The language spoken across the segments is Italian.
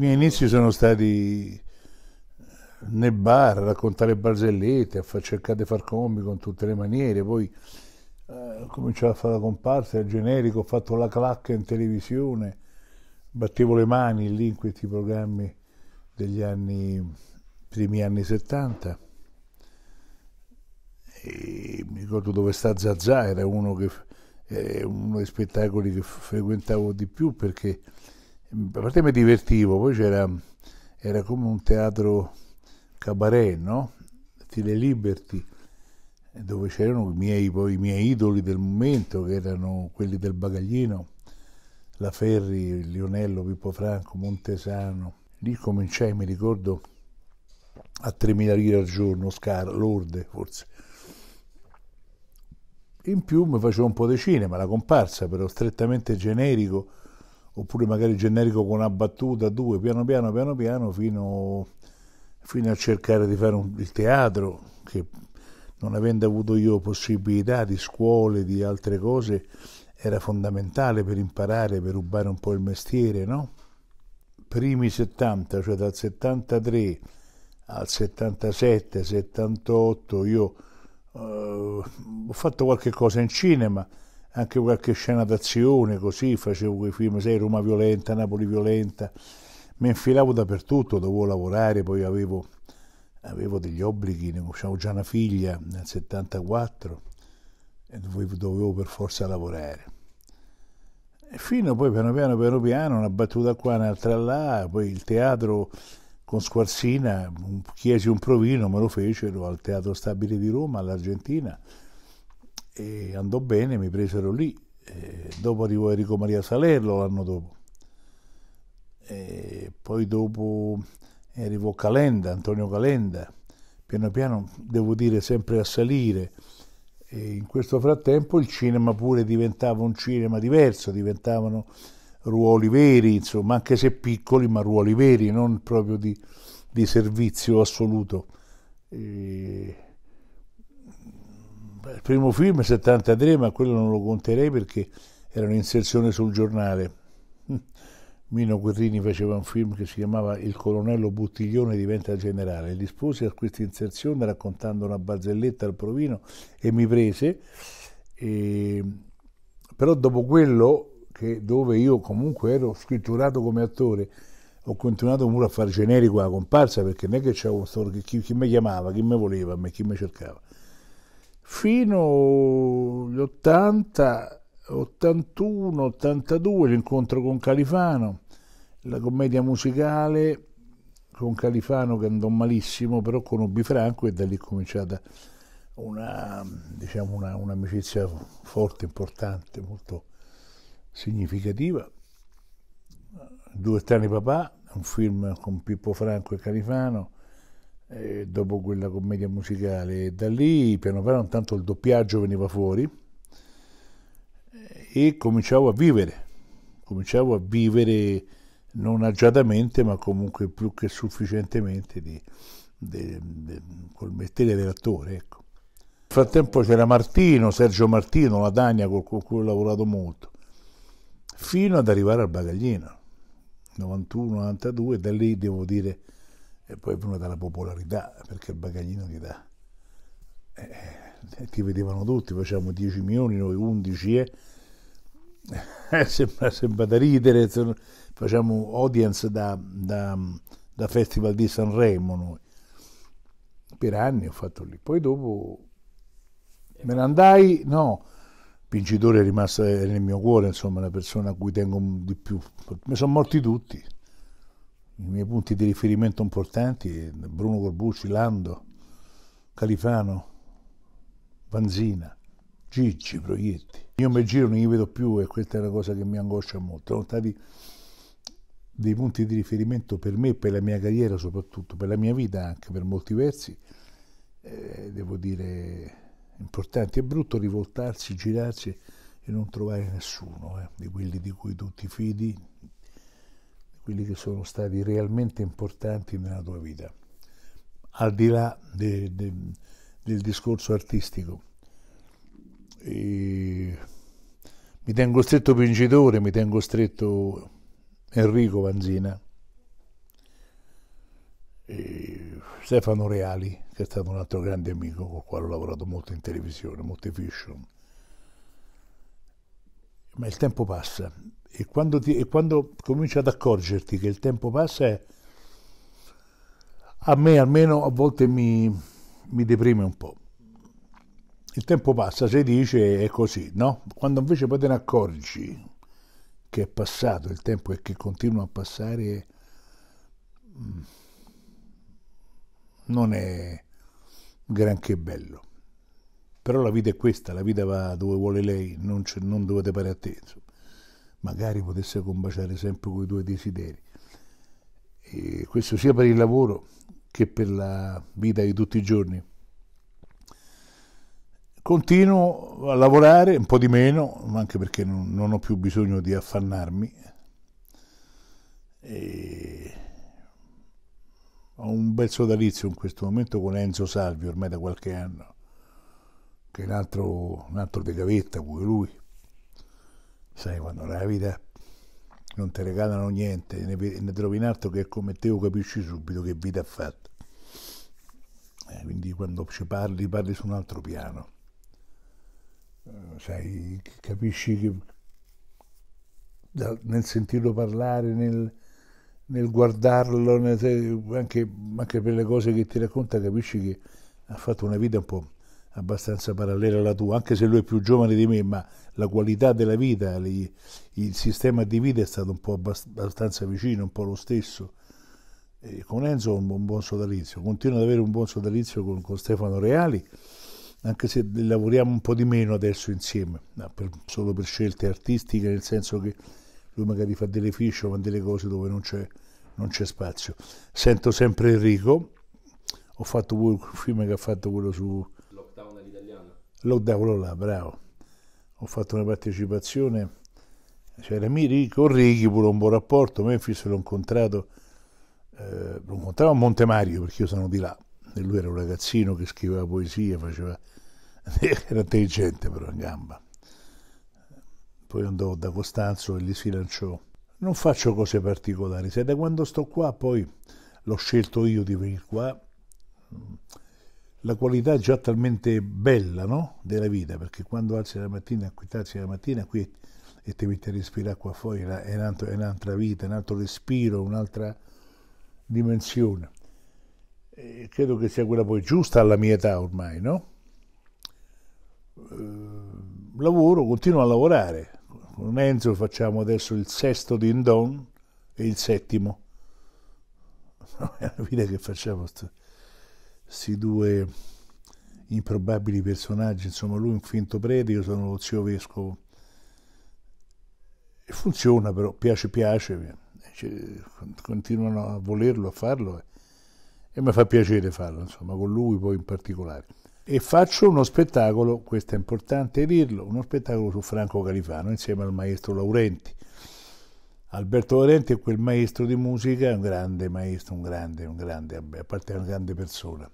miei inizi sono stati nel bar, a raccontare barzellette, a far, cercare di far comico in tutte le maniere, poi eh, ho cominciato a fare la comparsa, il generico, ho fatto la clacca in televisione, battevo le mani lì in questi programmi degli anni, primi anni 70. E mi ricordo dove sta Zazà, era uno, che, eh, uno dei spettacoli che frequentavo di più perché a parte mi divertivo, poi c'era era come un teatro cabaret, no? Stile Liberty, dove c'erano i miei, poi, i miei idoli del momento, che erano quelli del bagaglino, La Ferri, Lionello, Pippo Franco, Montesano. Lì cominciai, mi ricordo, a 3.000 lire al giorno, scar- lorde forse. In più mi facevo un po' di cinema, la comparsa però strettamente generico, oppure magari generico con una battuta, due, piano piano, piano piano, fino, fino a cercare di fare un, il teatro, che non avendo avuto io possibilità di scuole, di altre cose, era fondamentale per imparare, per rubare un po' il mestiere, no? Primi 70, cioè dal 73 al 77, 78, io eh, ho fatto qualche cosa in cinema, anche qualche scena d'azione, così facevo quei film, sai, Roma violenta, Napoli violenta, mi infilavo dappertutto, dovevo lavorare, poi avevo, avevo degli obblighi, avevo già una figlia nel 74 e dovevo, dovevo per forza lavorare. E fino poi piano piano piano piano, una battuta qua, un'altra là, poi il teatro con Squarsina, chiesi un provino, me lo fecero al Teatro Stabile di Roma, all'Argentina, e andò bene, mi presero lì. E dopo arrivò Enrico Maria Salerno l'anno dopo. E poi dopo arrivò Calenda, Antonio Calenda. Piano piano, devo dire, sempre a salire. E in questo frattempo il cinema pure diventava un cinema diverso, diventavano ruoli veri, insomma, anche se piccoli, ma ruoli veri, non proprio di, di servizio assoluto. E il primo film 73, ma quello non lo conterei perché era un'inserzione sul giornale. Mino Guerrini faceva un film che si chiamava Il colonnello Buttiglione diventa generale. Gli sposi a questa inserzione raccontando una barzelletta al provino e mi prese. E... Però dopo quello, che, dove io comunque ero scritturato come attore, ho continuato pure a fare generico la comparsa perché non è che c'era un storico, chi, chi mi chiamava, chi mi voleva, chi mi cercava. Fino agli 80, 81, 82 l'incontro con Califano, la commedia musicale con Califano che andò malissimo, però conobbi Franco e da lì è cominciata una, diciamo una, un'amicizia forte, importante, molto significativa. Due Tani Papà, un film con Pippo Franco e Califano, eh, dopo quella commedia musicale. da lì piano piano intanto il doppiaggio veniva fuori eh, e cominciavo a vivere, cominciavo a vivere non agiatamente ma comunque più che sufficientemente di, di, di, col mestiere dell'attore. Ecco. Nel frattempo c'era Martino, Sergio Martino, la Dania con cui ho lavorato molto, fino ad arrivare al bagaglino, 91-92, da lì devo dire e poi è venuta la popolarità perché il bagaglino gli dà. Eh, eh ti vedevano tutti, facciamo 10 milioni, noi 11, eh. eh sembra, sembra, da ridere, facciamo audience da, da, da Festival di Sanremo noi. Per anni ho fatto lì, poi dopo eh, me ne andai, no, Vincitore è rimasto nel mio cuore, insomma, la persona a cui tengo di più. Mi sono morti tutti i miei punti di riferimento importanti, Bruno Corbucci, Lando, Califano, Vanzina, Gigi, Proietti. Io mi giro, non li vedo più e questa è una cosa che mi angoscia molto. Sono stati dei punti di riferimento per me, per la mia carriera soprattutto, per la mia vita anche per molti versi, eh, devo dire importanti. È brutto rivoltarsi, girarsi e non trovare nessuno eh, di quelli di cui tu ti fidi, quelli che sono stati realmente importanti nella tua vita, al di là de, de, del discorso artistico. E mi tengo stretto Vincitore, mi tengo stretto Enrico Vanzina, Stefano Reali, che è stato un altro grande amico con il quale ho lavorato molto in televisione, molte fiction. Ma il tempo passa e quando, ti, e quando cominci ad accorgerti che il tempo passa, a me almeno a volte mi, mi deprime un po'. Il tempo passa, si dice, è così, no? Quando invece poi te ne accorgi che è passato il tempo e che continua a passare, mm, non è granché bello. Però la vita è questa, la vita va dove vuole lei, non, non dove te pare a te. Insomma magari potesse combaciare sempre con i tuoi desideri. E questo sia per il lavoro che per la vita di tutti i giorni. Continuo a lavorare, un po' di meno, anche perché non, non ho più bisogno di affannarmi. E ho un bel sodalizio in questo momento con Enzo Salvi, ormai da qualche anno, che è un altro, un altro de gavetta, pure lui sai quando la vita non ti regalano niente, ne, trovi un altro che come te lo capisci subito che vita ha fatto. Eh, quindi quando ci parli, parli su un altro piano. Eh, sai, capisci che nel sentirlo parlare, nel, nel guardarlo, nel, anche, anche per le cose che ti racconta, capisci che ha fatto una vita un po' abbastanza parallela alla tua, anche se lui è più giovane di me, ma la qualità della vita, il sistema di vita è stato un po' abbastanza vicino, un po' lo stesso. E con Enzo ho un buon sodalizio, continuo ad avere un buon sodalizio con, con Stefano Reali, anche se lavoriamo un po' di meno adesso insieme, per, solo per scelte artistiche, nel senso che lui magari fa delle fiche o fa delle cose dove non c'è, non c'è spazio. Sento sempre Enrico, ho fatto un film che ha fatto quello su, l'ho Lodavolo là, bravo. Ho fatto una partecipazione, c'era cioè, Miri con Righi, pure un buon rapporto, Memphis l'ho incontrato, eh, lo incontravo a Montemario perché io sono di là, e lui era un ragazzino che scriveva poesie, faceva... era intelligente però in gamba. Poi andò da Costanzo e lì si lanciò. Non faccio cose particolari, se da quando sto qua poi l'ho scelto io di venire qua la qualità già talmente bella no? della vita, perché quando alzi la mattina, qui alzi la mattina qui e ti metti a respirare qua fuori, è, un'altra vita, un altro respiro, un'altra dimensione. E credo che sia quella poi giusta alla mia età ormai, no? Eh, lavoro, continuo a lavorare. Con Enzo facciamo adesso il sesto din don e il settimo. è una vita che facciamo. St- questi due improbabili personaggi, insomma lui è un finto prete, io sono lo zio vescovo. E funziona però, piace piace, eh, cioè, continuano a volerlo, a farlo eh, e mi fa piacere farlo, insomma, con lui poi in particolare. E faccio uno spettacolo, questo è importante dirlo, uno spettacolo su Franco Califano insieme al maestro Laurenti. Alberto Laurenti è quel maestro di musica, un grande maestro, un grande, un grande, a parte una grande persona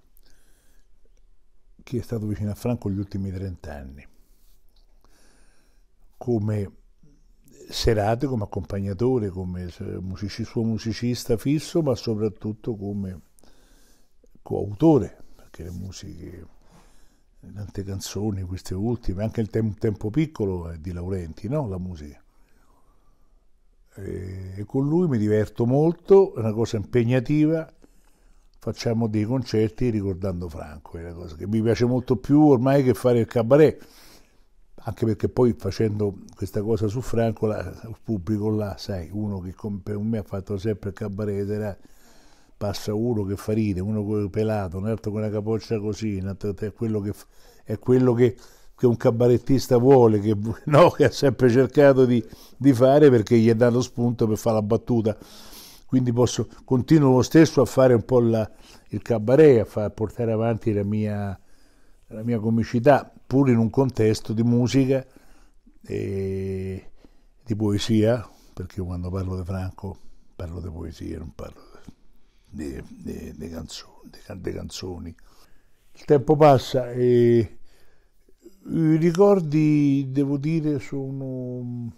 chi è stato vicino a Franco gli ultimi trent'anni, come serate, come accompagnatore, come musici, suo musicista fisso, ma soprattutto come coautore, perché le musiche, tante canzoni, queste ultime, anche il tem tempo piccolo è di Laurenti, no? la musica. E con lui mi diverto molto, è una cosa impegnativa, facciamo dei concerti ricordando Franco, è una cosa che mi piace molto più ormai che fare il cabaret, anche perché poi facendo questa cosa su Franco, la, il pubblico là, sai, uno che per me ha fatto sempre il cabaret, era, passa uno che fa ride, uno pelato, un altro con una capoccia così, un altro, è quello che... È quello che che un cabarettista vuole, che, no, che ha sempre cercato di, di, fare perché gli è dato spunto per fare la battuta quindi posso, continuo lo stesso a fare un po' la, il cabaret, a, far, a portare avanti la mia, la mia, comicità, pur in un contesto di musica e di poesia, perché io quando parlo di Franco parlo di poesia, non parlo di, di, di, canzoni, di canzoni. Il tempo passa e i ricordi, devo dire, sono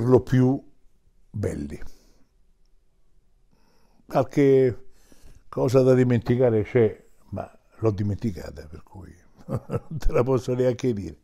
per lo più belli. Qualche cosa da dimenticare c'è, ma l'ho dimenticata, per cui non te la posso neanche dire.